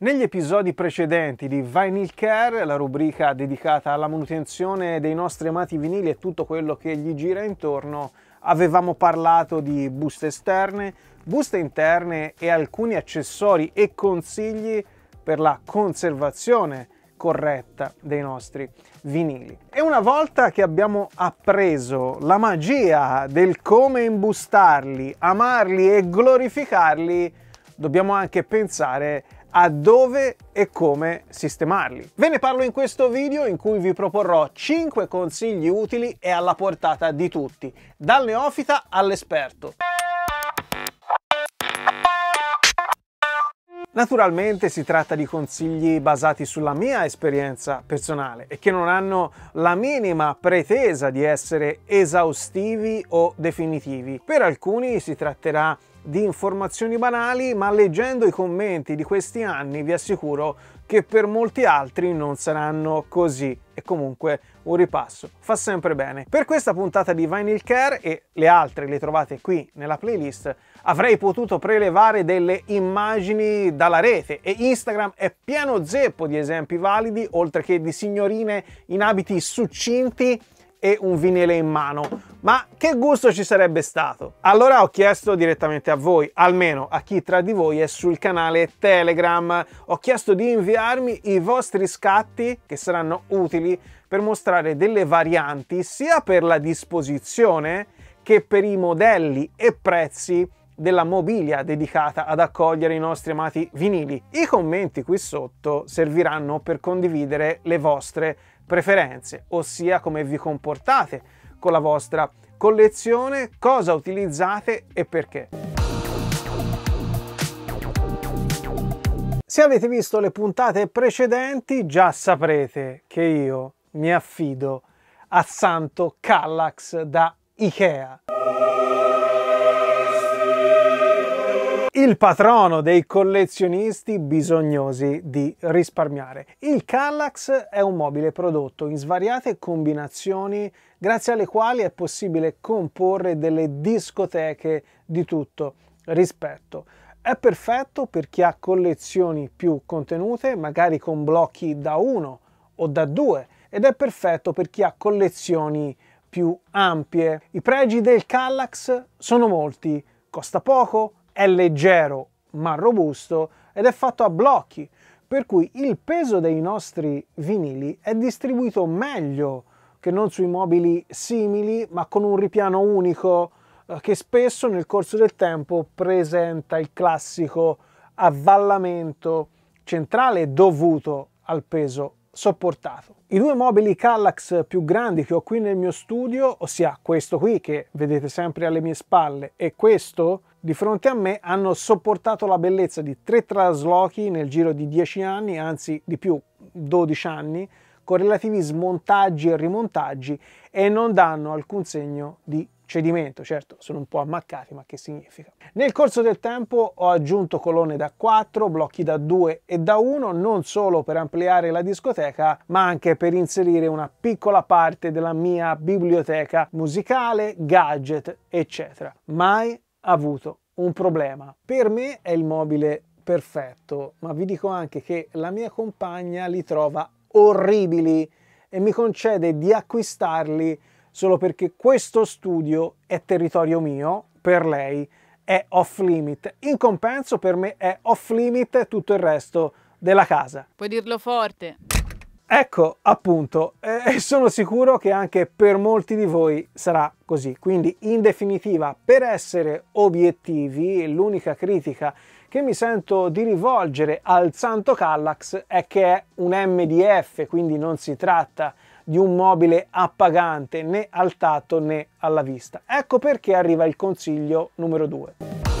Negli episodi precedenti di Vinyl Care, la rubrica dedicata alla manutenzione dei nostri amati vinili e tutto quello che gli gira intorno, avevamo parlato di buste esterne, buste interne e alcuni accessori e consigli per la conservazione corretta dei nostri vinili. E una volta che abbiamo appreso la magia del come imbustarli, amarli e glorificarli, dobbiamo anche pensare a dove e come sistemarli. Ve ne parlo in questo video in cui vi proporrò 5 consigli utili e alla portata di tutti, dal neofita all'esperto. Naturalmente si tratta di consigli basati sulla mia esperienza personale e che non hanno la minima pretesa di essere esaustivi o definitivi. Per alcuni si tratterà di informazioni banali, ma leggendo i commenti di questi anni vi assicuro che per molti altri non saranno così e comunque un ripasso fa sempre bene. Per questa puntata di Vinyl Care e le altre le trovate qui nella playlist avrei potuto prelevare delle immagini dalla rete e Instagram è pieno zeppo di esempi validi oltre che di signorine in abiti succinti e un vinile in mano. Ma che gusto ci sarebbe stato? Allora ho chiesto direttamente a voi, almeno a chi tra di voi è sul canale Telegram. Ho chiesto di inviarmi i vostri scatti che saranno utili per mostrare delle varianti sia per la disposizione che per i modelli e prezzi della mobilia dedicata ad accogliere i nostri amati vinili. I commenti qui sotto serviranno per condividere le vostre preferenze, ossia come vi comportate con la vostra collezione, cosa utilizzate e perché. Se avete visto le puntate precedenti già saprete che io mi affido a Santo Kallax da Ikea il patrono dei collezionisti bisognosi di risparmiare. Il Kallax è un mobile prodotto in svariate combinazioni grazie alle quali è possibile comporre delle discoteche di tutto rispetto. È perfetto per chi ha collezioni più contenute, magari con blocchi da uno o da due, ed è perfetto per chi ha collezioni più ampie. I pregi del Kallax sono molti, costa poco, è leggero ma robusto ed è fatto a blocchi, per cui il peso dei nostri vinili è distribuito meglio che non sui mobili simili ma con un ripiano unico eh, che spesso nel corso del tempo presenta il classico avvallamento centrale dovuto al peso sopportato. I due mobili Kallax più grandi che ho qui nel mio studio, ossia questo qui che vedete sempre alle mie spalle e questo di fronte a me hanno sopportato la bellezza di tre traslochi nel giro di 10 anni, anzi di più 12 anni, con relativi smontaggi e rimontaggi e non danno alcun segno di cedimento. Certo, sono un po' ammaccati, ma che significa? Nel corso del tempo ho aggiunto colonne da 4, blocchi da 2 e da 1, non solo per ampliare la discoteca, ma anche per inserire una piccola parte della mia biblioteca musicale, gadget, eccetera. Mai avuto un problema. Per me è il mobile perfetto, ma vi dico anche che la mia compagna li trova orribili e mi concede di acquistarli solo perché questo studio è territorio mio, per lei è off limit. In compenso per me è off limit tutto il resto della casa. Puoi dirlo forte. Ecco appunto, e sono sicuro che anche per molti di voi sarà così. Quindi in definitiva, per essere obiettivi, l'unica critica che mi sento di rivolgere al Santo Kallax è che è un MDF, quindi non si tratta di un mobile appagante né al tatto né alla vista. Ecco perché arriva il consiglio numero 2.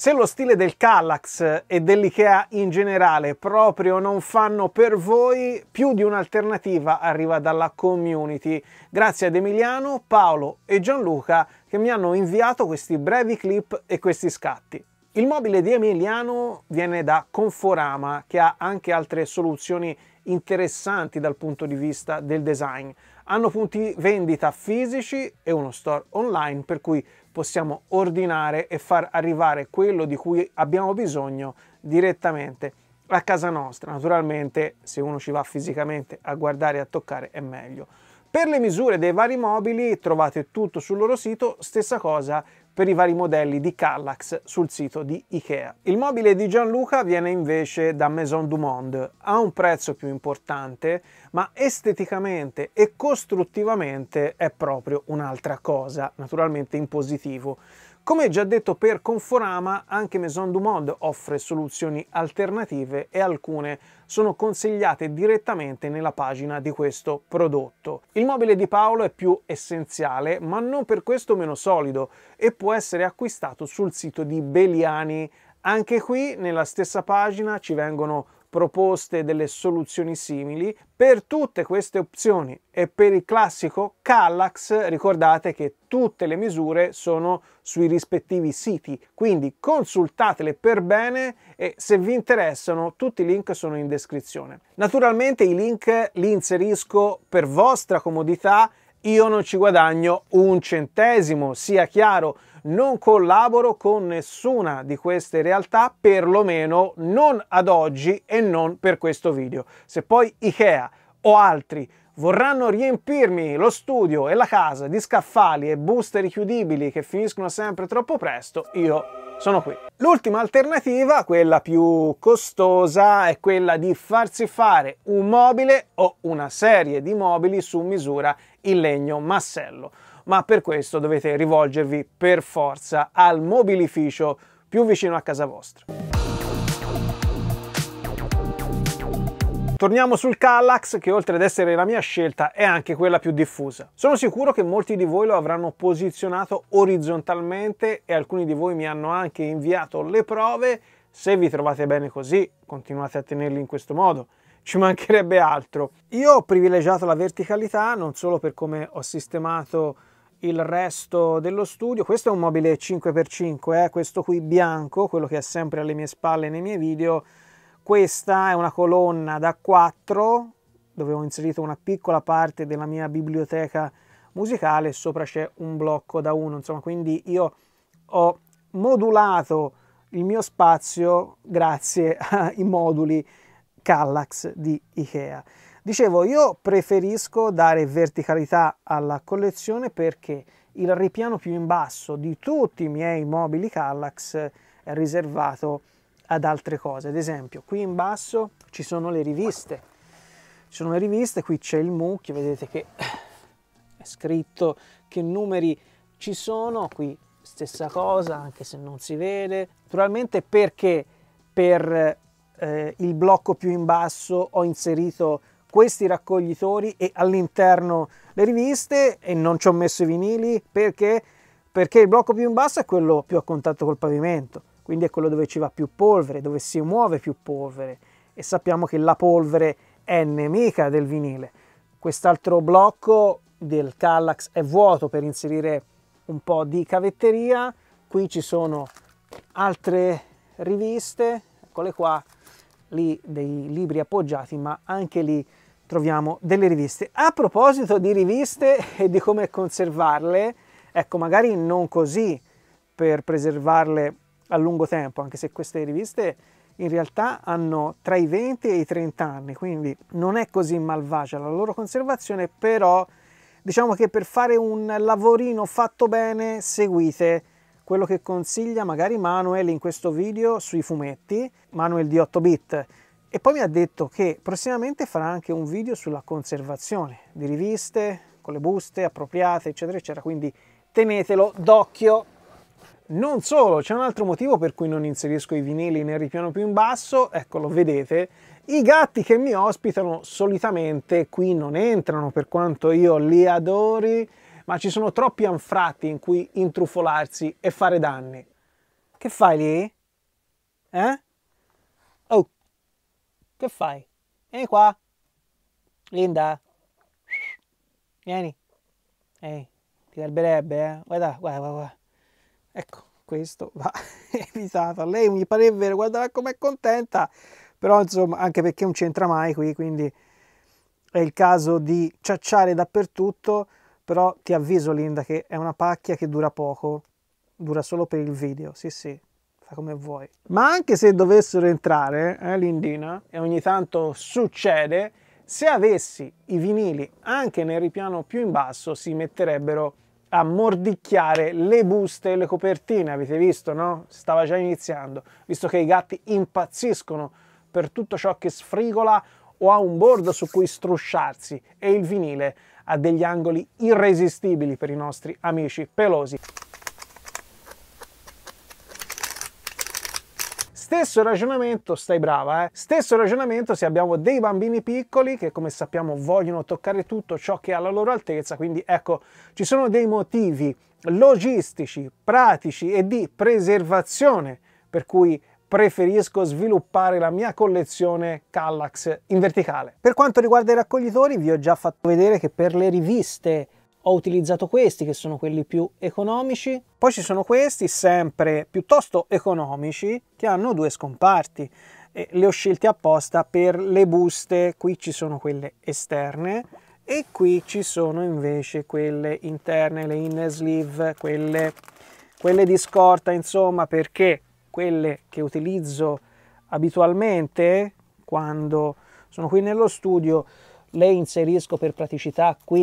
Se lo stile del Kallax e dell'IKEA in generale proprio non fanno per voi, più di un'alternativa arriva dalla community. Grazie ad Emiliano, Paolo e Gianluca che mi hanno inviato questi brevi clip e questi scatti. Il mobile di Emiliano viene da Conforama, che ha anche altre soluzioni interessanti dal punto di vista del design. Hanno punti vendita fisici e uno store online, per cui possiamo ordinare e far arrivare quello di cui abbiamo bisogno direttamente a casa nostra. Naturalmente se uno ci va fisicamente a guardare e a toccare è meglio. Per le misure dei vari mobili trovate tutto sul loro sito, stessa cosa per i vari modelli di Kallax sul sito di Ikea. Il mobile di Gianluca viene invece da Maison du Monde, ha un prezzo più importante, ma esteticamente e costruttivamente è proprio un'altra cosa, naturalmente in positivo. Come già detto per Conforama, anche Maison du Monde offre soluzioni alternative e alcune sono consigliate direttamente nella pagina di questo prodotto. Il mobile di Paolo è più essenziale, ma non per questo meno solido e può essere acquistato sul sito di Beliani. Anche qui nella stessa pagina ci vengono proposte delle soluzioni simili. Per tutte queste opzioni e per il classico Kallax ricordate che tutte le misure sono sui rispettivi siti, quindi consultatele per bene e se vi interessano tutti i link sono in descrizione. Naturalmente i link li inserisco per vostra comodità, io non ci guadagno un centesimo, sia chiaro, non collaboro con nessuna di queste realtà, perlomeno non ad oggi e non per questo video. Se poi Ikea o altri vorranno riempirmi lo studio e la casa di scaffali e buste richiudibili che finiscono sempre troppo presto, io sono qui. L'ultima alternativa, quella più costosa, è quella di farsi fare un mobile o una serie di mobili su misura in legno massello ma per questo dovete rivolgervi per forza al mobilificio più vicino a casa vostra. Torniamo sul Kallax che oltre ad essere la mia scelta è anche quella più diffusa. Sono sicuro che molti di voi lo avranno posizionato orizzontalmente e alcuni di voi mi hanno anche inviato le prove. Se vi trovate bene così continuate a tenerli in questo modo. Ci mancherebbe altro. Io ho privilegiato la verticalità non solo per come ho sistemato il resto dello studio. Questo è un mobile 5x5, eh? questo qui bianco, quello che è sempre alle mie spalle nei miei video. Questa è una colonna da 4 dove ho inserito una piccola parte della mia biblioteca musicale sopra c'è un blocco da 1, insomma, quindi io ho modulato il mio spazio grazie ai moduli Kallax di Ikea. Dicevo, io preferisco dare verticalità alla collezione perché il ripiano più in basso di tutti i miei mobili Kallax è riservato ad altre cose. Ad esempio, qui in basso ci sono le riviste. Ci sono le riviste, qui c'è il mucchio, vedete che è scritto che numeri ci sono, qui stessa cosa, anche se non si vede. Naturalmente perché per eh, il blocco più in basso ho inserito questi raccoglitori e all'interno le riviste e non ci ho messo i vinili perché? perché il blocco più in basso è quello più a contatto col pavimento, quindi è quello dove ci va più polvere, dove si muove più polvere e sappiamo che la polvere è nemica del vinile. Quest'altro blocco del Kallax è vuoto per inserire un po' di cavetteria, qui ci sono altre riviste, eccole qua, lì dei libri appoggiati, ma anche lì troviamo delle riviste. A proposito di riviste e di come conservarle, ecco, magari non così per preservarle a lungo tempo, anche se queste riviste in realtà hanno tra i 20 e i 30 anni, quindi non è così malvagia la loro conservazione, però diciamo che per fare un lavorino fatto bene seguite quello che consiglia magari Manuel in questo video sui fumetti, Manuel di 8 bit, e poi mi ha detto che prossimamente farà anche un video sulla conservazione di riviste, con le buste appropriate, eccetera, eccetera, quindi tenetelo d'occhio. Non solo, c'è un altro motivo per cui non inserisco i vinili nel ripiano più in basso, ecco lo vedete, i gatti che mi ospitano solitamente qui non entrano per quanto io li adori, ma ci sono troppi anfratti in cui intrufolarsi e fare danni. Che fai lì? Eh? Oh, che fai? Vieni qua. Linda. Vieni. Ehi, ti calberebbe, eh? Guarda, guarda, guarda. Ecco, questo va evitato. Lei mi pare vero, guarda com'è contenta. Però, insomma, anche perché non c'entra mai qui, quindi è il caso di ciacciare dappertutto però ti avviso Linda che è una pacchia che dura poco, dura solo per il video, sì sì, fa come vuoi. Ma anche se dovessero entrare, eh, Lindina, e ogni tanto succede, se avessi i vinili anche nel ripiano più in basso si metterebbero a mordicchiare le buste e le copertine, avete visto, no? Stava già iniziando, visto che i gatti impazziscono per tutto ciò che sfrigola o ha un bordo su cui strusciarsi e il vinile ha degli angoli irresistibili per i nostri amici pelosi. Stesso ragionamento, stai brava, eh? Stesso ragionamento se abbiamo dei bambini piccoli che come sappiamo vogliono toccare tutto ciò che è alla loro altezza, quindi ecco, ci sono dei motivi logistici, pratici e di preservazione per cui preferisco sviluppare la mia collezione Kallax in verticale. Per quanto riguarda i raccoglitori vi ho già fatto vedere che per le riviste ho utilizzato questi che sono quelli più economici. Poi ci sono questi sempre piuttosto economici che hanno due scomparti e li ho scelte apposta per le buste. Qui ci sono quelle esterne e qui ci sono invece quelle interne, le inner sleeve, quelle, quelle di scorta insomma perché quelle che utilizzo abitualmente quando sono qui nello studio, le inserisco per praticità qui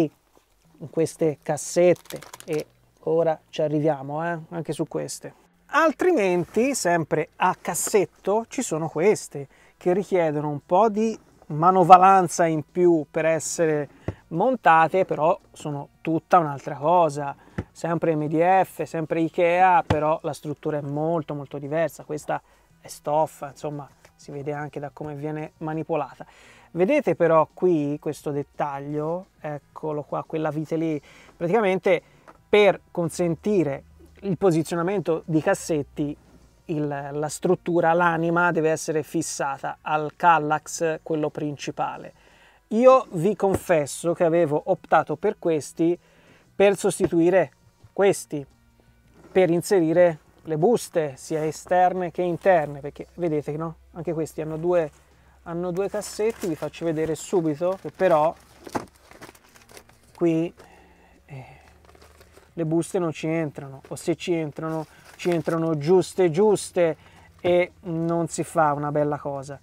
in queste cassette e ora ci arriviamo eh? anche su queste. Altrimenti, sempre a cassetto, ci sono queste che richiedono un po' di manovalanza in più per essere montate, però sono tutta un'altra cosa sempre MDF, sempre Ikea, però la struttura è molto molto diversa, questa è stoffa, insomma si vede anche da come viene manipolata. Vedete però qui questo dettaglio, eccolo qua, quella vite lì, praticamente per consentire il posizionamento di cassetti il, la struttura, l'anima deve essere fissata al Kallax, quello principale. Io vi confesso che avevo optato per questi per sostituire questi, per inserire le buste sia esterne che interne, perché vedete che no? Anche questi hanno due, hanno due cassetti, vi faccio vedere subito che però qui eh, le buste non ci entrano o se ci entrano ci entrano giuste giuste e non si fa una bella cosa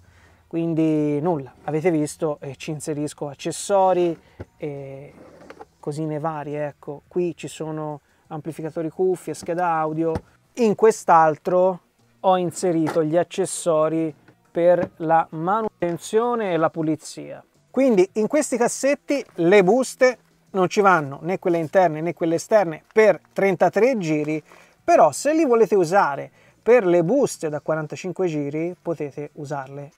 quindi nulla avete visto eh, ci inserisco accessori eh, cosine varie, ecco. Qui ci sono amplificatori cuffie, scheda audio. In quest'altro ho inserito gli accessori per la manutenzione e la pulizia. Quindi in questi cassetti le buste non ci vanno né quelle interne né quelle esterne per 33 giri, però se li volete usare per le buste da 45 giri potete usarle.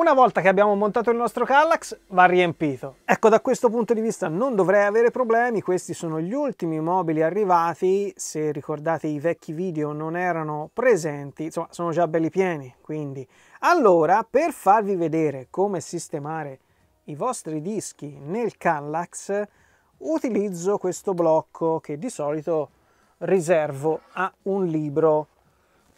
Una volta che abbiamo montato il nostro Kallax va riempito. Ecco da questo punto di vista non dovrei avere problemi, questi sono gli ultimi mobili arrivati, se ricordate i vecchi video non erano presenti, insomma sono già belli pieni quindi. Allora per farvi vedere come sistemare i vostri dischi nel Kallax utilizzo questo blocco che di solito riservo a un libro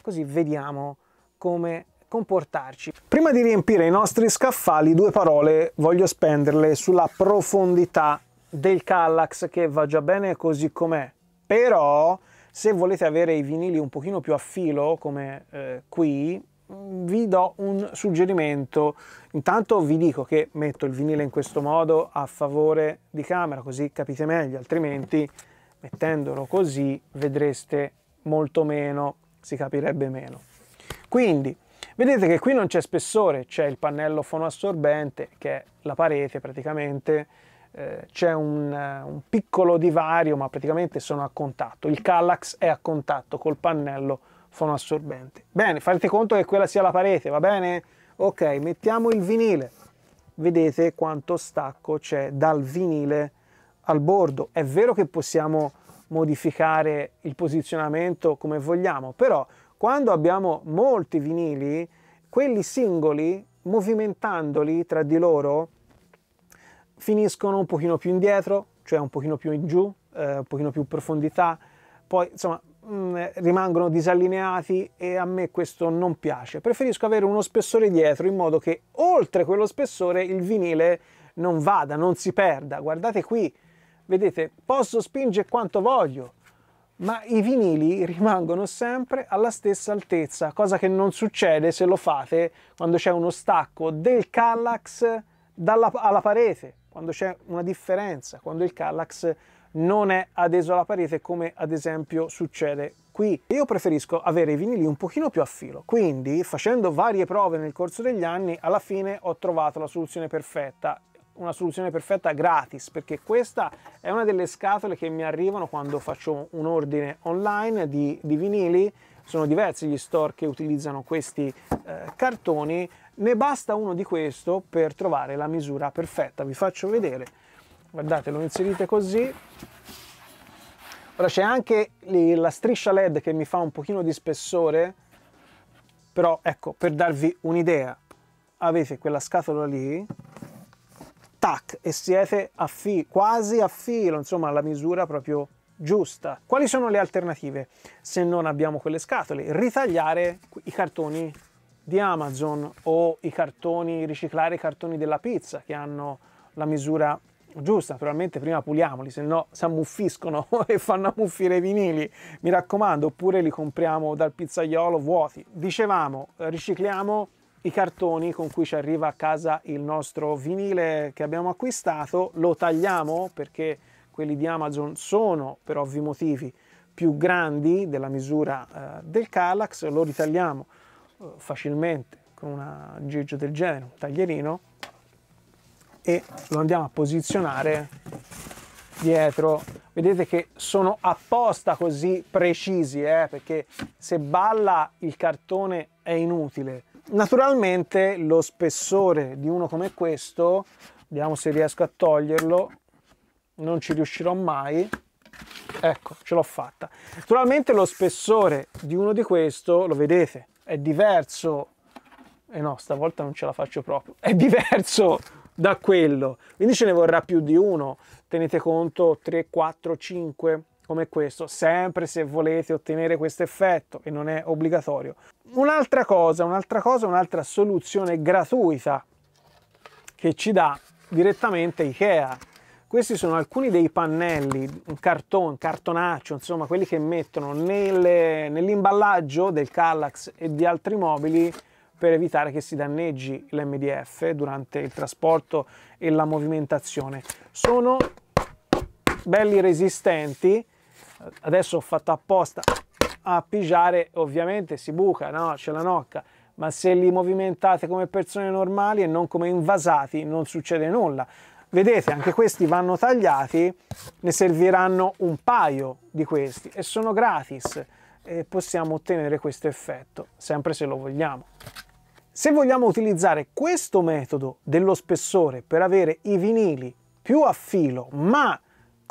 così vediamo come comportarci. Prima di riempire i nostri scaffali, due parole voglio spenderle sulla profondità del Kallax che va già bene così com'è, però se volete avere i vinili un pochino più a filo come eh, qui, mm, vi do un suggerimento. Intanto vi dico che metto il vinile in questo modo a favore di camera, così capite meglio, altrimenti mettendolo così vedreste molto meno, si capirebbe meno. Quindi Vedete che qui non c'è spessore, c'è il pannello fonoassorbente che è la parete praticamente, eh, c'è un, eh, un, piccolo divario ma praticamente sono a contatto, il Kallax è a contatto col pannello fonoassorbente. Bene, farete conto che quella sia la parete, va bene? Ok, mettiamo il vinile, vedete quanto stacco c'è dal vinile al bordo, è vero che possiamo modificare il posizionamento come vogliamo, però quando abbiamo molti vinili, quelli singoli, movimentandoli tra di loro, finiscono un pochino più indietro, cioè un pochino più in giù, eh, un pochino più in profondità, poi insomma mh, mm, rimangono disallineati e a me questo non piace. Preferisco avere uno spessore dietro in modo che oltre quello spessore il vinile non vada, non si perda. Guardate qui, vedete, posso spingere quanto voglio, ma i vinili rimangono sempre alla stessa altezza, cosa che non succede se lo fate quando c'è uno stacco del Kallax dalla, alla parete, quando c'è una differenza, quando il Kallax non è adeso alla parete come ad esempio succede qui. Io preferisco avere i vinili un pochino più a filo, quindi facendo varie prove nel corso degli anni alla fine ho trovato la soluzione perfetta una soluzione perfetta gratis perché questa è una delle scatole che mi arrivano quando faccio un ordine online di, di vinili sono diversi gli store che utilizzano questi eh, cartoni ne basta uno di questo per trovare la misura perfetta vi faccio vedere guardate lo inserite così ora c'è anche la striscia led che mi fa un pochino di spessore però ecco per darvi un'idea avete quella scatola lì tac, e siete a fi, quasi a filo, insomma alla misura proprio giusta. Quali sono le alternative? Se non abbiamo quelle scatole, ritagliare i cartoni di Amazon o i cartoni, riciclare i cartoni della pizza che hanno la misura giusta, naturalmente prima puliamoli, se no si ammuffiscono e fanno ammuffire i vinili, mi raccomando, oppure li compriamo dal pizzaiolo vuoti. Dicevamo, ricicliamo i cartoni con cui ci arriva a casa il nostro vinile che abbiamo acquistato, lo tagliamo perché quelli di Amazon sono per ovvi motivi più grandi della misura eh, del Kallax, lo ritagliamo eh, facilmente con una gigio del genere, un taglierino e lo andiamo a posizionare dietro. Vedete che sono apposta così precisi eh, perché se balla il cartone è inutile naturalmente lo spessore di uno come questo, vediamo se riesco a toglierlo, non ci riuscirò mai, ecco ce l'ho fatta. Naturalmente lo spessore di uno di questo, lo vedete, è diverso, e eh no stavolta non ce la faccio proprio, è diverso da quello, quindi ce ne vorrà più di uno, tenete conto 3, 4, 5 come questo, sempre se volete ottenere questo effetto e non è obbligatorio, Un'altra cosa, un'altra cosa, un'altra soluzione gratuita che ci dà direttamente Ikea. Questi sono alcuni dei pannelli, un cartone, cartonaccio, insomma, quelli che mettono nelle, nell'imballaggio del Kallax e di altri mobili per evitare che si danneggi l'MDF durante il trasporto e la movimentazione. Sono belli resistenti, adesso ho fatto apposta a pigiare ovviamente si buca, no? c'è la nocca, ma se li movimentate come persone normali e non come invasati non succede nulla. Vedete, anche questi vanno tagliati, ne serviranno un paio di questi e sono gratis e possiamo ottenere questo effetto, sempre se lo vogliamo. Se vogliamo utilizzare questo metodo dello spessore per avere i vinili più a filo ma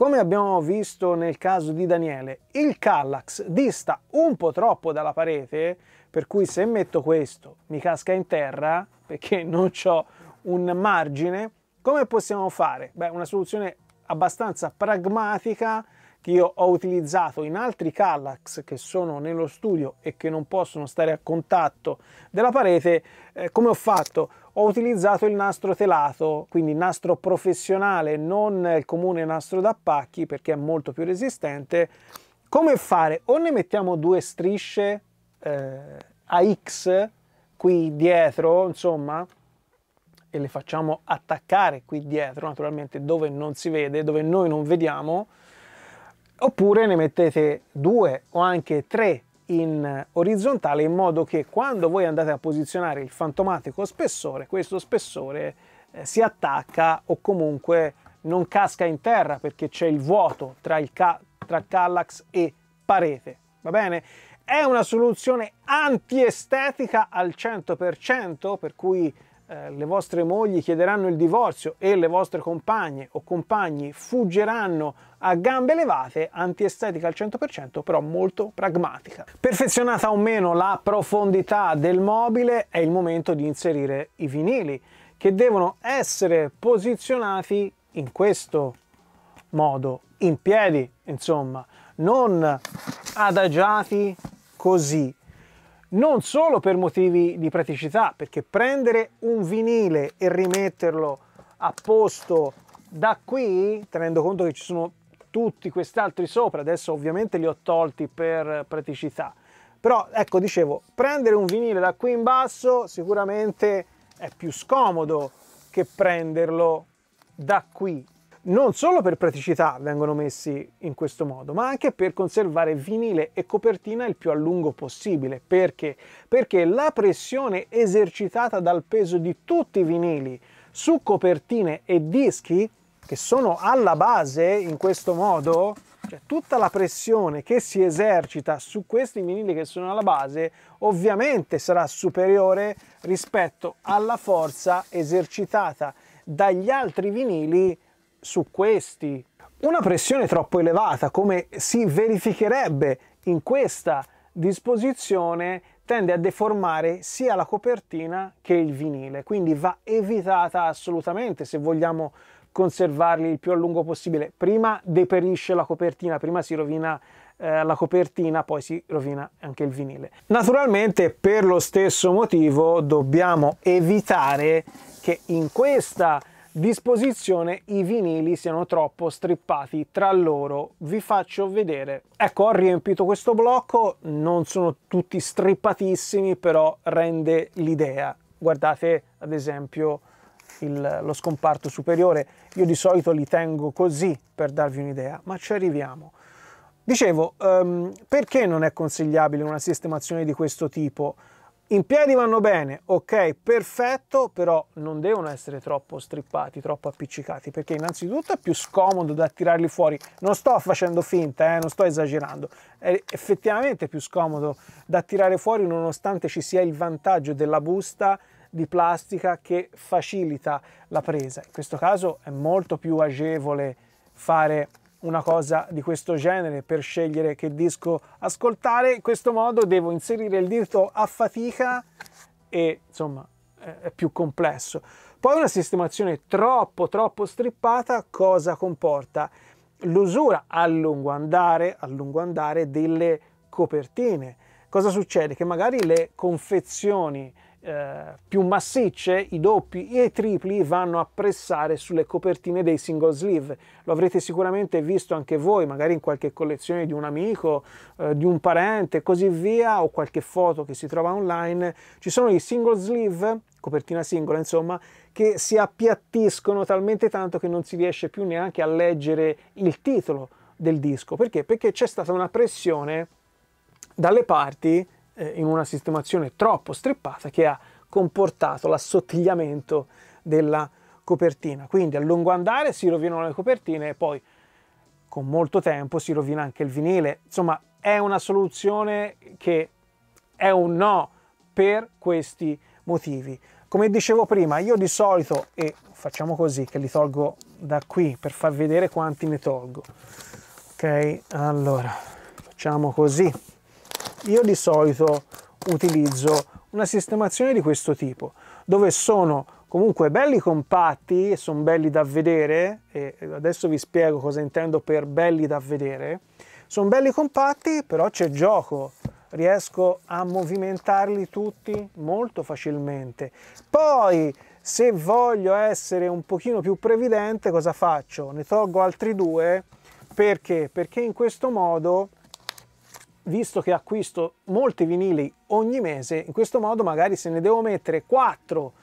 come abbiamo visto nel caso di Daniele, il Kallax dista un po' troppo dalla parete, per cui se metto questo mi casca in terra, perché non ho un margine, come possiamo fare? Beh, una soluzione abbastanza pragmatica che io ho utilizzato in altri Kallax che sono nello studio e che non possono stare a contatto della parete, eh, come ho fatto? ho utilizzato il nastro telato, quindi nastro professionale, non il comune nastro da pacchi perché è molto più resistente. Come fare? O ne mettiamo due strisce eh, a X qui dietro, insomma, e le facciamo attaccare qui dietro, naturalmente dove non si vede, dove noi non vediamo, oppure ne mettete due o anche tre in orizzontale in modo che quando voi andate a posizionare il fantomatico spessore, questo spessore eh, si attacca o comunque non casca in terra perché c'è il vuoto tra, il ca tra callax e parete, va bene? È una soluzione antiestetica al 100%, per cui eh, le vostre mogli chiederanno il divorzio e le vostre compagne o compagni fuggeranno a gambe levate, antiestetica al 100%, però molto pragmatica. Perfezionata o meno la profondità del mobile, è il momento di inserire i vinili, che devono essere posizionati in questo modo, in piedi, insomma, non adagiati così non solo per motivi di praticità, perché prendere un vinile e rimetterlo a posto da qui, tenendo conto che ci sono tutti questi altri sopra, adesso ovviamente li ho tolti per praticità, però ecco dicevo, prendere un vinile da qui in basso sicuramente è più scomodo che prenderlo da qui non solo per praticità vengono messi in questo modo, ma anche per conservare vinile e copertina il più a lungo possibile. Perché? Perché la pressione esercitata dal peso di tutti i vinili su copertine e dischi, che sono alla base in questo modo, cioè tutta la pressione che si esercita su questi vinili che sono alla base, ovviamente sarà superiore rispetto alla forza esercitata dagli altri vinili su questi. Una pressione troppo elevata, come si verificherebbe in questa disposizione, tende a deformare sia la copertina che il vinile, quindi va evitata assolutamente se vogliamo conservarli il più a lungo possibile. Prima deperisce la copertina, prima si rovina eh, la copertina, poi si rovina anche il vinile. Naturalmente per lo stesso motivo dobbiamo evitare che in questa disposizione i vinili siano troppo strippati tra loro. Vi faccio vedere. Ecco, ho riempito questo blocco, non sono tutti strippatissimi, però rende l'idea. Guardate ad esempio il, lo scomparto superiore, io di solito li tengo così per darvi un'idea, ma ci arriviamo. Dicevo, um, perché non è consigliabile una sistemazione di questo tipo? In piedi vanno bene, ok, perfetto, però non devono essere troppo strippati, troppo appiccicati, perché innanzitutto è più scomodo da tirarli fuori. Non sto facendo finta, eh, non sto esagerando. È effettivamente più scomodo da tirare fuori nonostante ci sia il vantaggio della busta di plastica che facilita la presa. In questo caso è molto più agevole fare una cosa di questo genere per scegliere che disco ascoltare. In questo modo devo inserire il dito a fatica e insomma è più complesso. Poi una sistemazione troppo troppo strippata cosa comporta? L'usura a lungo andare, a lungo andare delle copertine. Cosa succede? Che magari le confezioni eh, più massicce, i doppi e i tripli vanno a pressare sulle copertine dei single sleeve. Lo avrete sicuramente visto anche voi, magari in qualche collezione di un amico, eh, di un parente e così via, o qualche foto che si trova online. Ci sono i single sleeve, copertina singola insomma, che si appiattiscono talmente tanto che non si riesce più neanche a leggere il titolo del disco. Perché? Perché c'è stata una pressione dalle parti eh, in una sistemazione troppo strippata che ha comportato l'assottigliamento della copertina. Quindi a lungo andare si rovinano le copertine e poi con molto tempo si rovina anche il vinile. Insomma, è una soluzione che è un no per questi motivi. Come dicevo prima, io di solito, e facciamo così che li tolgo da qui per far vedere quanti ne tolgo. Ok, allora facciamo così io di solito utilizzo una sistemazione di questo tipo, dove sono comunque belli compatti e sono belli da vedere, e adesso vi spiego cosa intendo per belli da vedere, sono belli compatti però c'è gioco, riesco a movimentarli tutti molto facilmente. Poi se voglio essere un pochino più previdente cosa faccio? Ne tolgo altri due perché? Perché in questo modo visto che acquisto molti vinili ogni mese, in questo modo magari se ne devo mettere 4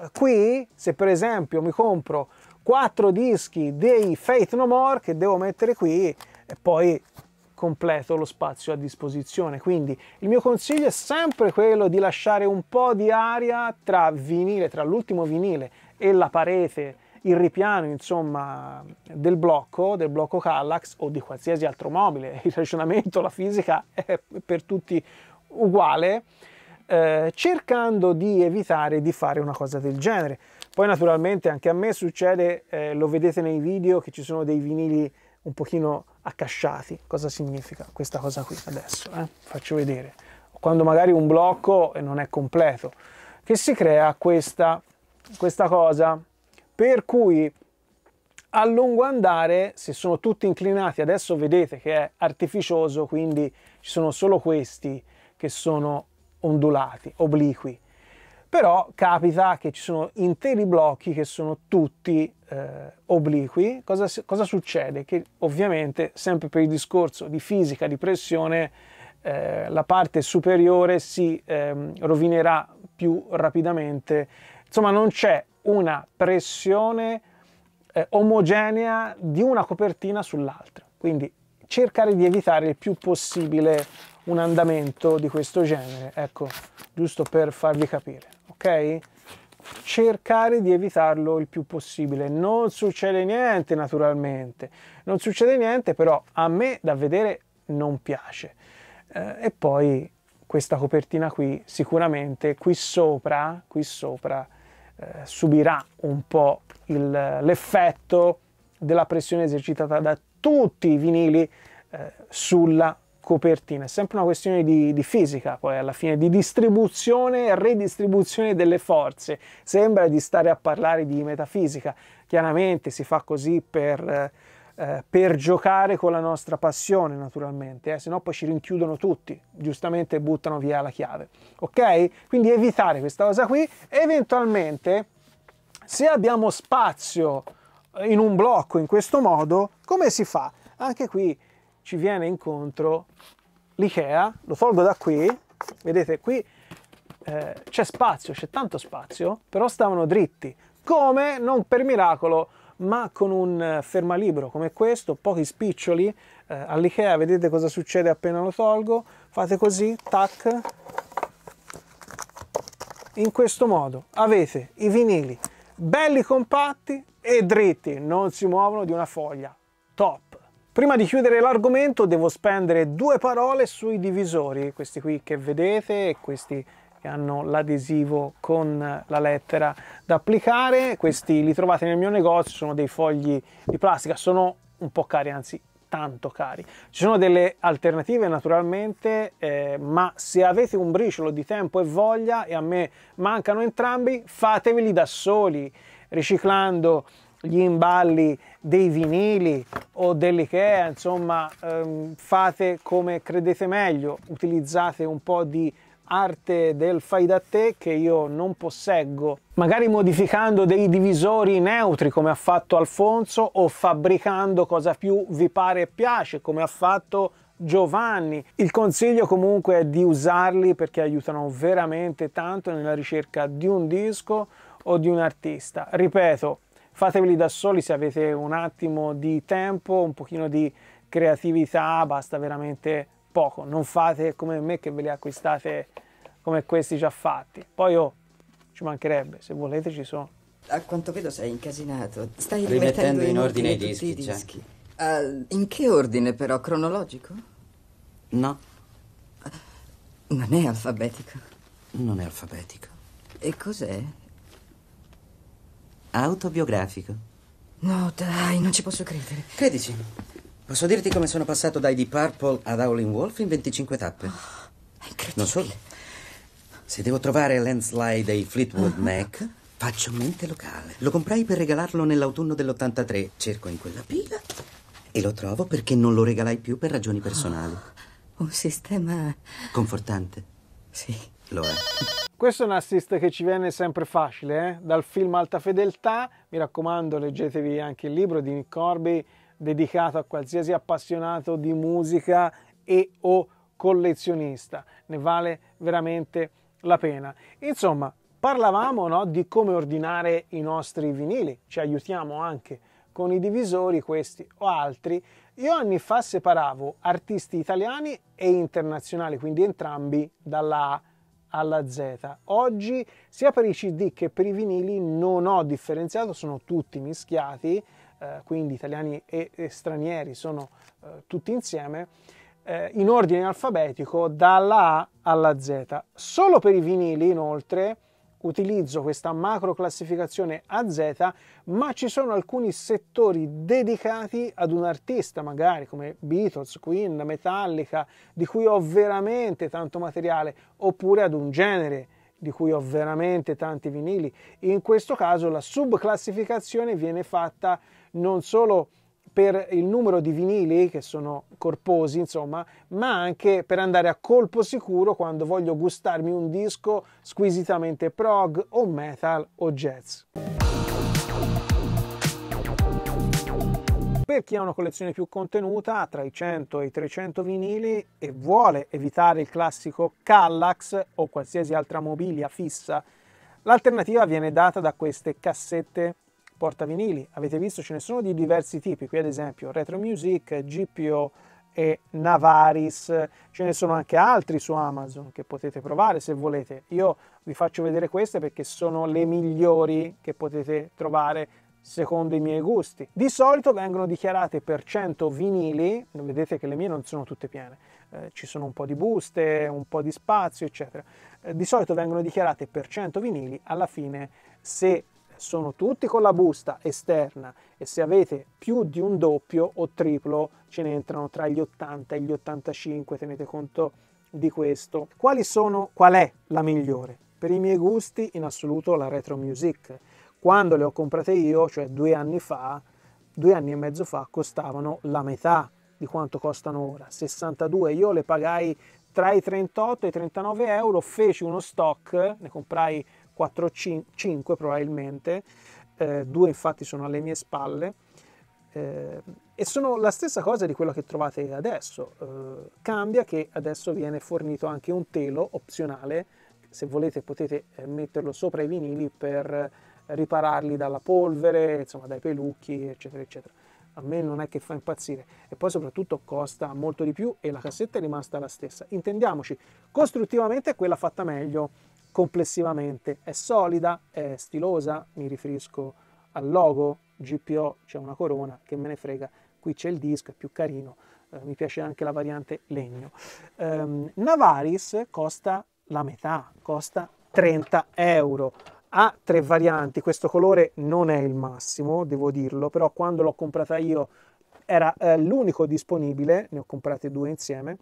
eh, qui, se per esempio mi compro 4 dischi dei Fate No More che devo mettere qui e poi completo lo spazio a disposizione. Quindi il mio consiglio è sempre quello di lasciare un po' di aria tra vinile, tra l'ultimo vinile e la parete il ripiano insomma, del blocco, del blocco Kallax o di qualsiasi altro mobile, il ragionamento, la fisica è per tutti uguale, eh, cercando di evitare di fare una cosa del genere. Poi naturalmente anche a me succede, eh, lo vedete nei video, che ci sono dei vinili un pochino accasciati. Cosa significa questa cosa qui adesso? Eh? Faccio vedere. Quando magari un blocco non è completo, che si crea questa, questa cosa per cui a lungo andare, se sono tutti inclinati, adesso vedete che è artificioso, quindi ci sono solo questi che sono ondulati, obliqui. Però capita che ci sono interi blocchi che sono tutti eh, obliqui. Cosa, cosa, succede? Che ovviamente, sempre per il discorso di fisica, di pressione, eh, la parte superiore si eh, rovinerà più rapidamente. Insomma, non c'è una pressione eh, omogenea di una copertina sull'altra. Quindi cercare di evitare il più possibile un andamento di questo genere, ecco, giusto per farvi capire, ok? Cercare di evitarlo il più possibile. Non succede niente naturalmente, non succede niente, però a me da vedere non piace. Eh, e poi questa copertina qui sicuramente qui sopra, qui sopra eh, subirà un po' l'effetto della pressione esercitata da tutti i vinili eh, sulla copertina. È sempre una questione di, di, fisica, poi alla fine, di distribuzione e redistribuzione delle forze. Sembra di stare a parlare di metafisica. Chiaramente si fa così per... Eh, eh, per giocare con la nostra passione naturalmente, eh, se no poi ci rinchiudono tutti, giustamente buttano via la chiave, ok? Quindi evitare questa cosa qui, eventualmente se abbiamo spazio eh, in un blocco in questo modo, come si fa? Anche qui ci viene incontro l'IKEA, lo tolgo da qui, vedete qui eh, c'è spazio, c'è tanto spazio, però stavano dritti, come non per miracolo ma con un eh, fermalibro come questo, pochi spiccioli, eh, all'Ikea vedete cosa succede appena lo tolgo, fate così, tac, in questo modo avete i vinili belli compatti e dritti, non si muovono di una foglia, top! Prima di chiudere l'argomento devo spendere due parole sui divisori, questi qui che vedete e questi che hanno l'adesivo con la lettera da applicare. Questi li trovate nel mio negozio, sono dei fogli di plastica, sono un po' cari, anzi tanto cari. Ci sono delle alternative naturalmente, eh, ma se avete un briciolo di tempo e voglia, e a me mancano entrambi, fateveli da soli, riciclando gli imballi dei vinili o dell'IKEA, insomma ehm, fate come credete meglio, utilizzate un po' di arte del fai da te che io non posseggo, magari modificando dei divisori neutri come ha fatto Alfonso o fabbricando cosa più vi pare e piace come ha fatto Giovanni. Il consiglio comunque è di usarli perché aiutano veramente tanto nella ricerca di un disco o di un artista. Ripeto, fateveli da soli se avete un attimo di tempo, un pochino di creatività, basta veramente poco, non fate come me che ve li acquistate come questi già fatti. Poi oh, ci mancherebbe, se volete ci sono. A quanto vedo sei incasinato, stai rimettendo, rimettendo in, in ordine, ordine i dischi. I dischi. Uh, in che ordine però? Cronologico? No. Uh, non è alfabetico. Non è alfabetico. E cos'è? Autobiografico. No, dai, non ci posso credere. Credici. Posso dirti come sono passato dai Deep Purple ad Howling Wolf in 25 tappe? Oh, è incredibile. Non solo. Se devo trovare Landslide dei Fleetwood uh-huh. Mac, faccio mente locale. Lo comprai per regalarlo nell'autunno dell'83. Cerco in quella pila e lo trovo perché non lo regalai più per ragioni personali. Oh, un sistema... Confortante. Sì. Lo è. Questo è un assist che ci viene sempre facile, eh? dal film Alta Fedeltà. Mi raccomando, leggetevi anche il libro di Nick Corby, dedicato a qualsiasi appassionato di musica e o collezionista, ne vale veramente la pena. Insomma, parlavamo no, di come ordinare i nostri vinili, ci aiutiamo anche con i divisori, questi o altri. Io anni fa separavo artisti italiani e internazionali, quindi entrambi dalla A alla Z. Oggi sia per i CD che per i vinili non ho differenziato, sono tutti mischiati eh, quindi italiani e, e stranieri sono eh, tutti insieme, eh, in ordine alfabetico dalla A alla Z. Solo per i vinili, inoltre, utilizzo questa macro classificazione AZ, ma ci sono alcuni settori dedicati ad un artista, magari come Beatles, Queen, Metallica, di cui ho veramente tanto materiale, oppure ad un genere di cui ho veramente tanti vinili. In questo caso la subclassificazione viene fatta non solo per il numero di vinili che sono corposi, insomma, ma anche per andare a colpo sicuro quando voglio gustarmi un disco squisitamente prog o metal o jazz. Per chi ha una collezione più contenuta, tra i 100 e i 300 vinili, e vuole evitare il classico Kallax o qualsiasi altra mobilia fissa, l'alternativa viene data da queste cassette portavinili. Avete visto ce ne sono di diversi tipi, qui ad esempio Retro Music, GPO e Navaris, ce ne sono anche altri su Amazon che potete provare se volete. Io vi faccio vedere queste perché sono le migliori che potete trovare secondo i miei gusti. Di solito vengono dichiarate per 100 vinili, vedete che le mie non sono tutte piene, eh, ci sono un po' di buste, un po' di spazio, eccetera. Eh, di solito vengono dichiarate per 100 vinili, alla fine se sono tutti con la busta esterna e se avete più di un doppio o triplo ce ne entrano tra gli 80 e gli 85, tenete conto di questo. Quali sono, qual è la migliore? Per i miei gusti in assoluto la Retro Music. Quando le ho comprate io, cioè due anni fa, due anni e mezzo fa, costavano la metà di quanto costano ora, 62. Io le pagai tra i 38 e i 39 euro, feci uno stock, ne comprai 4 5 probabilmente, eh, due infatti sono alle mie spalle, eh, e sono la stessa cosa di quello che trovate adesso. Eh, cambia che adesso viene fornito anche un telo opzionale, se volete potete eh, metterlo sopra i vinili per ripararli dalla polvere, insomma dai pelucchi, eccetera, eccetera. A me non è che fa impazzire e poi soprattutto costa molto di più e la cassetta è rimasta la stessa. Intendiamoci, costruttivamente è quella fatta meglio complessivamente è solida, è stilosa, mi riferisco al logo, GPO c'è una corona, che me ne frega, qui c'è il disco, è più carino, eh, mi piace anche la variante legno. Um, Navaris costa la metà, costa 30 euro, ha tre varianti, questo colore non è il massimo, devo dirlo, però quando l'ho comprata io era eh, l'unico disponibile, ne ho comprate due insieme,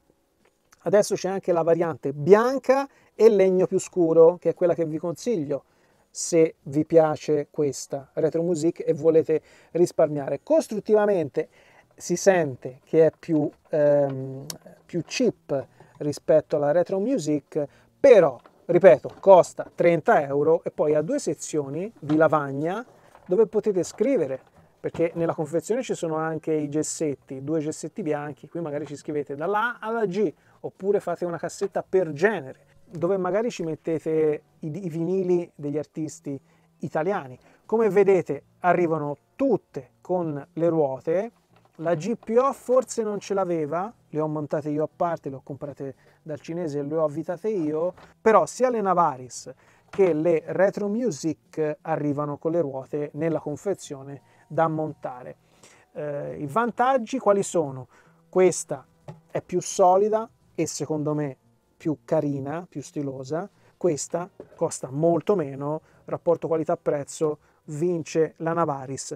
Adesso c'è anche la variante bianca e legno più scuro, che è quella che vi consiglio se vi piace questa retro music e volete risparmiare. Costruttivamente si sente che è più, ehm, più cheap rispetto alla retro music, però ripeto, costa 30 euro e poi ha due sezioni di lavagna dove potete scrivere perché nella confezione ci sono anche i gessetti, due gessetti bianchi, qui magari ci scrivete dalla A alla G oppure fate una cassetta per genere, dove magari ci mettete i, i vinili degli artisti italiani. Come vedete arrivano tutte con le ruote, la GPO forse non ce l'aveva, le ho montate io a parte, le ho comprate dal cinese e le ho avvitate io, però sia le Navaris che le Retro Music arrivano con le ruote nella confezione da montare. Eh, I vantaggi quali sono? Questa è più solida, e secondo me più carina, più stilosa, questa costa molto meno, rapporto qualità-prezzo vince la Navaris.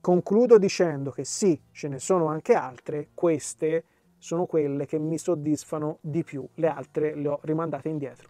Concludo dicendo che sì, ce ne sono anche altre, queste sono quelle che mi soddisfano di più, le altre le ho rimandate indietro.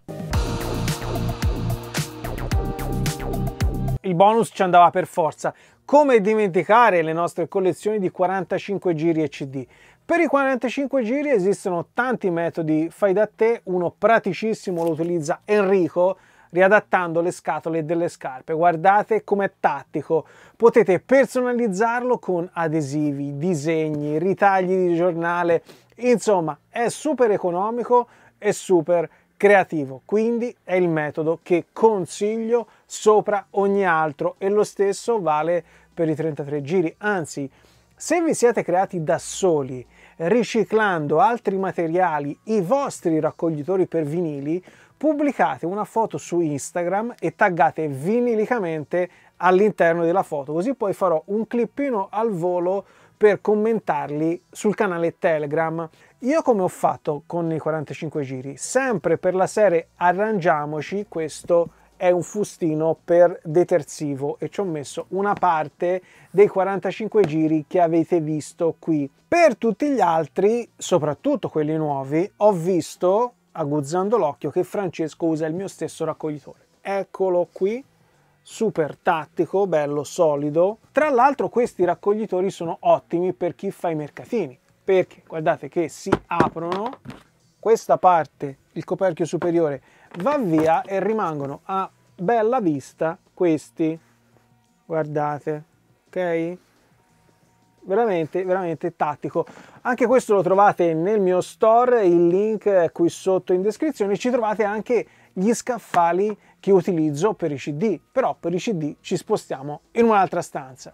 Il bonus ci andava per forza. Come dimenticare le nostre collezioni di 45 giri e CD? Per i 45 giri esistono tanti metodi fai da te, uno praticissimo lo utilizza Enrico riadattando le scatole delle scarpe. Guardate com'è tattico, potete personalizzarlo con adesivi, disegni, ritagli di giornale, insomma è super economico e super creativo, quindi è il metodo che consiglio sopra ogni altro e lo stesso vale per i 33 giri, anzi se vi siete creati da soli riciclando altri materiali i vostri raccoglitori per vinili, pubblicate una foto su Instagram e taggate vinilicamente all'interno della foto, così poi farò un clippino al volo per commentarli sul canale Telegram. Io come ho fatto con i 45 giri? Sempre per la serie arrangiamoci questo è un fustino per detersivo e ci ho messo una parte dei 45 giri che avete visto qui. Per tutti gli altri, soprattutto quelli nuovi, ho visto, aguzzando l'occhio, che Francesco usa il mio stesso raccoglitore. Eccolo qui, super tattico, bello solido. Tra l'altro questi raccoglitori sono ottimi per chi fa i mercatini, perché guardate che si aprono, questa parte, il coperchio superiore, va via e rimangono a bella vista questi guardate ok veramente veramente tattico anche questo lo trovate nel mio store il link è qui sotto in descrizione ci trovate anche gli scaffali che utilizzo per i cd però per i cd ci spostiamo in un'altra stanza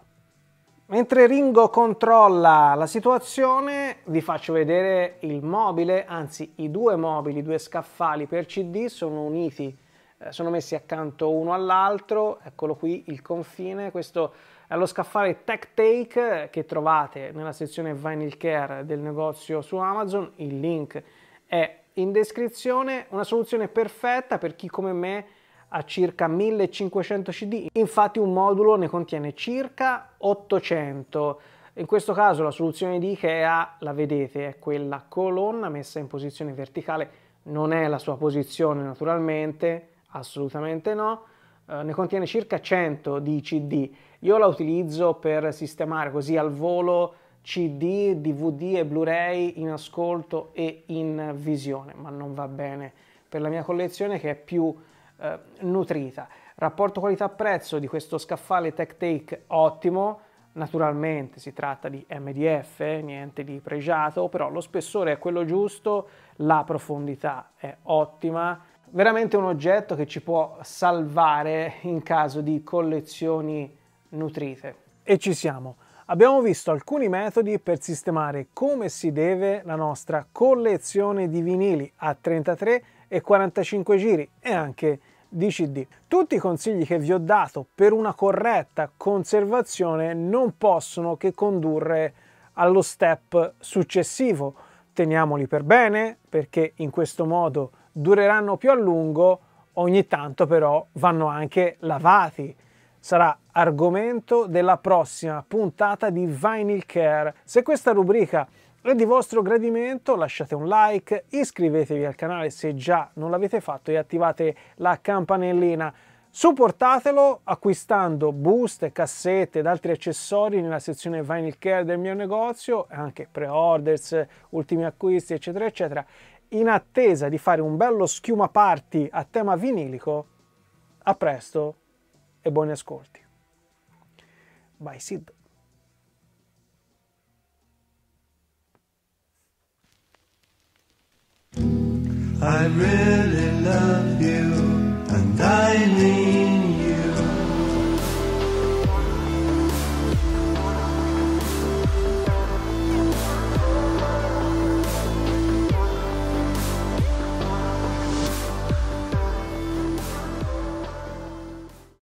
Mentre Ringo controlla la situazione, vi faccio vedere il mobile, anzi i due mobili, i due scaffali per CD sono uniti, eh, sono messi accanto uno all'altro, eccolo qui il confine, questo è lo scaffale Tech Take eh, che trovate nella sezione Vinyl Care del negozio su Amazon, il link è in descrizione, una soluzione perfetta per chi come me a circa 1500 CD, infatti un modulo ne contiene circa 800. In questo caso la soluzione di Ikea, la vedete, è quella colonna messa in posizione verticale, non è la sua posizione naturalmente, assolutamente no, eh, ne contiene circa 100 di CD. Io la utilizzo per sistemare così al volo CD, DVD e Blu-ray in ascolto e in visione, ma non va bene per la mia collezione che è più eh, nutrita. Rapporto qualità-prezzo di questo scaffale Tech Take ottimo, naturalmente si tratta di MDF, eh, niente di pregiato, però lo spessore è quello giusto, la profondità è ottima, veramente un oggetto che ci può salvare in caso di collezioni nutrite. E ci siamo. Abbiamo visto alcuni metodi per sistemare come si deve la nostra collezione di vinili a 33 e 45 giri e anche di CD. Tutti i consigli che vi ho dato per una corretta conservazione non possono che condurre allo step successivo. Teniamoli per bene perché in questo modo dureranno più a lungo, ogni tanto però vanno anche lavati. Sarà argomento della prossima puntata di Vinyl Care. Se questa rubrica è di vostro gradimento, lasciate un like, iscrivetevi al canale se già non l'avete fatto e attivate la campanellina. Supportatelo acquistando buste, cassette ed altri accessori nella sezione Vinyl Care del mio negozio, anche pre-orders, ultimi acquisti, eccetera, eccetera, in attesa di fare un bello schiuma party a tema vinilico. A presto e buoni ascolti. Bye Sid. I really love you and I need